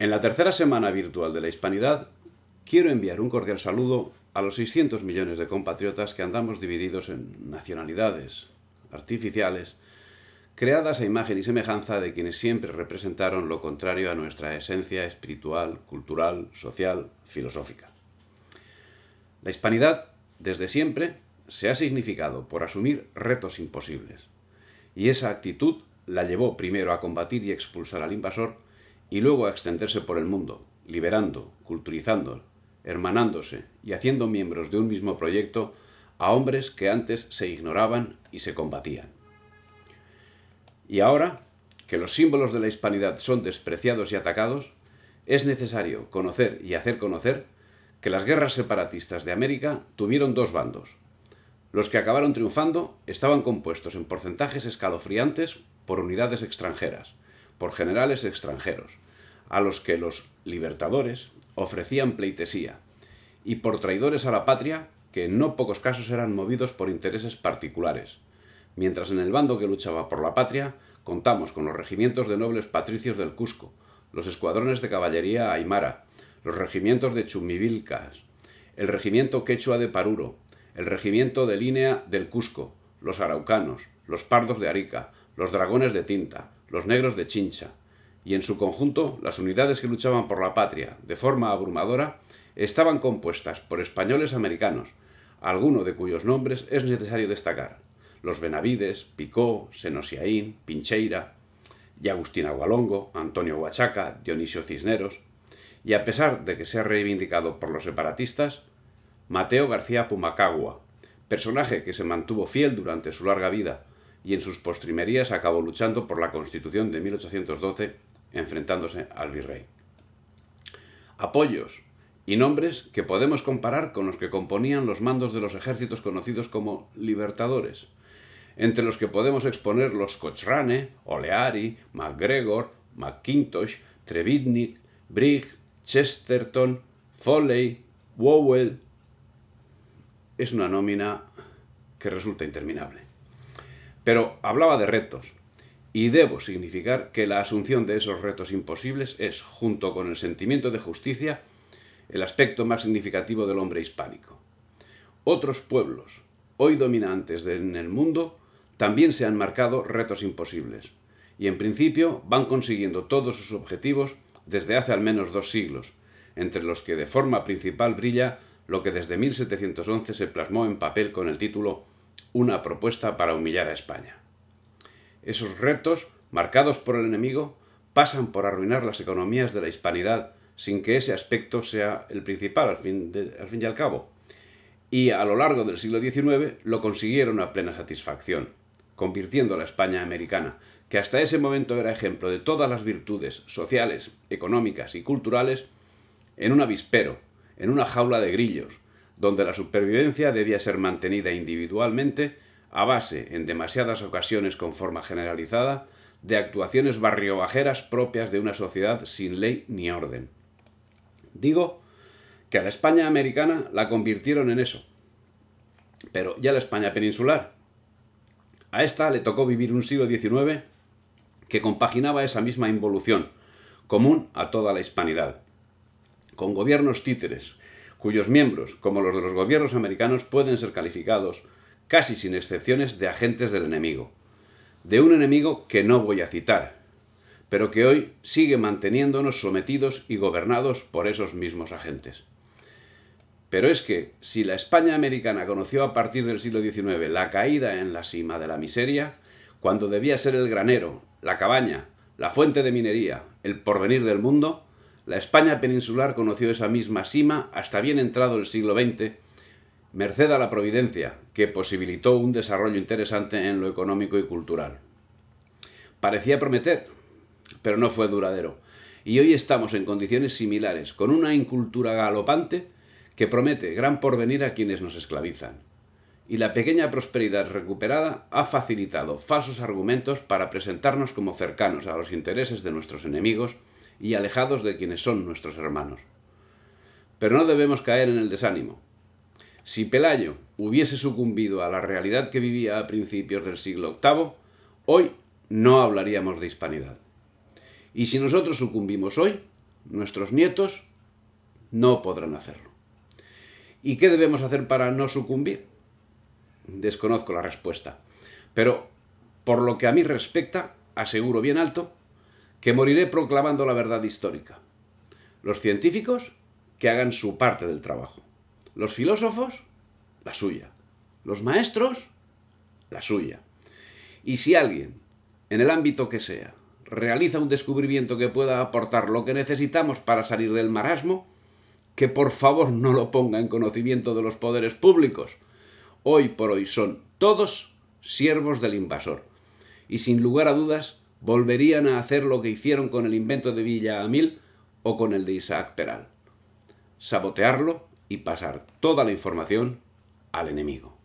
En la tercera semana virtual de la Hispanidad, quiero enviar un cordial saludo a los 600 millones de compatriotas que andamos divididos en nacionalidades artificiales, creadas a imagen y semejanza de quienes siempre representaron lo contrario a nuestra esencia espiritual, cultural, social, filosófica. La Hispanidad, desde siempre, se ha significado por asumir retos imposibles, y esa actitud la llevó primero a combatir y expulsar al invasor y luego a extenderse por el mundo, liberando, culturizando, hermanándose y haciendo miembros de un mismo proyecto a hombres que antes se ignoraban y se combatían. Y ahora, que los símbolos de la hispanidad son despreciados y atacados, es necesario conocer y hacer conocer que las guerras separatistas de América tuvieron dos bandos. Los que acabaron triunfando estaban compuestos en porcentajes escalofriantes por unidades extranjeras, por generales extranjeros, a los que los libertadores ofrecían pleitesía, y por traidores a la patria, que en no pocos casos eran movidos por intereses particulares, mientras en el bando que luchaba por la patria contamos con los regimientos de nobles patricios del Cusco, los escuadrones de caballería aymara, los regimientos de Chumivilcas, el regimiento quechua de Paruro, el regimiento de línea del Cusco, los araucanos, los pardos de Arica, los dragones de tinta, los negros de Chincha, y en su conjunto las unidades que luchaban por la patria de forma abrumadora estaban compuestas por españoles americanos, alguno de cuyos nombres es necesario destacar, los Benavides, Picó, Senosiaín, Pincheira, y Agustín Agualongo, Antonio Huachaca, Dionisio Cisneros, y a pesar de que ha reivindicado por los separatistas, Mateo García Pumacagua, personaje que se mantuvo fiel durante su larga vida y en sus postrimerías acabó luchando por la Constitución de 1812, enfrentándose al virrey. Apoyos y nombres que podemos comparar con los que componían los mandos de los ejércitos conocidos como libertadores, entre los que podemos exponer los Cochrane, Oleari, MacGregor, McIntosh, Trevithick, Brigg, Chesterton, Foley, Wowell. Es una nómina que resulta interminable. Pero hablaba de retos, y debo significar que la asunción de esos retos imposibles es, junto con el sentimiento de justicia, el aspecto más significativo del hombre hispánico. Otros pueblos, hoy dominantes en el mundo, también se han marcado retos imposibles, y en principio van consiguiendo todos sus objetivos desde hace al menos dos siglos, entre los que de forma principal brilla lo que desde 1711 se plasmó en papel con el título una propuesta para humillar a España. Esos retos, marcados por el enemigo, pasan por arruinar las economías de la hispanidad sin que ese aspecto sea el principal, al fin, y al cabo. Y a lo largo del siglo XIX lo consiguieron a plena satisfacción, convirtiendo a la España americana, que hasta ese momento era ejemplo de todas las virtudes sociales, económicas y culturales, en un avispero, en una jaula de grillos, donde la supervivencia debía ser mantenida individualmente a base, en demasiadas ocasiones con forma generalizada, de actuaciones barriobajeras propias de una sociedad sin ley ni orden. Digo que a la España americana la convirtieron en eso. Pero ya la España peninsular. A esta le tocó vivir un siglo XIX que compaginaba esa misma involución, común a toda la hispanidad, con gobiernos títeres, cuyos miembros, como los de los gobiernos americanos, pueden ser calificados, casi sin excepciones, de agentes del enemigo. De un enemigo que no voy a citar, pero que hoy sigue manteniéndonos sometidos y gobernados por esos mismos agentes. Pero es que, si la España americana conoció a partir del siglo XIX la caída en la cima de la miseria, cuando debía ser el granero, la cabaña, la fuente de minería, el porvenir del mundo, la España peninsular conoció esa misma sima hasta bien entrado el siglo XX, merced a la providencia, que posibilitó un desarrollo interesante en lo económico y cultural. Parecía prometer, pero no fue duradero. Y hoy estamos en condiciones similares, con una incultura galopante que promete gran porvenir a quienes nos esclavizan. Y la pequeña prosperidad recuperada ha facilitado falsos argumentos para presentarnos como cercanos a los intereses de nuestros enemigos y alejados de quienes son nuestros hermanos. Pero no debemos caer en el desánimo. Si Pelayo hubiese sucumbido a la realidad que vivía a principios del siglo VIII, hoy no hablaríamos de hispanidad. Y si nosotros sucumbimos hoy, nuestros nietos no podrán hacerlo. ¿Y qué debemos hacer para no sucumbir? Desconozco la respuesta, pero por lo que a mí respecta, aseguro bien alto que moriré proclamando la verdad histórica. Los científicos, que hagan su parte del trabajo. Los filósofos, la suya. Los maestros, la suya. Y si alguien, en el ámbito que sea, realiza un descubrimiento que pueda aportar lo que necesitamos para salir del marasmo, que por favor no lo ponga en conocimiento de los poderes públicos. Hoy por hoy son todos siervos del invasor. Y sin lugar a dudas, volverían a hacer lo que hicieron con el invento de Villa Amil o con el de Isaac Peral. Sabotearlo y pasar toda la información al enemigo.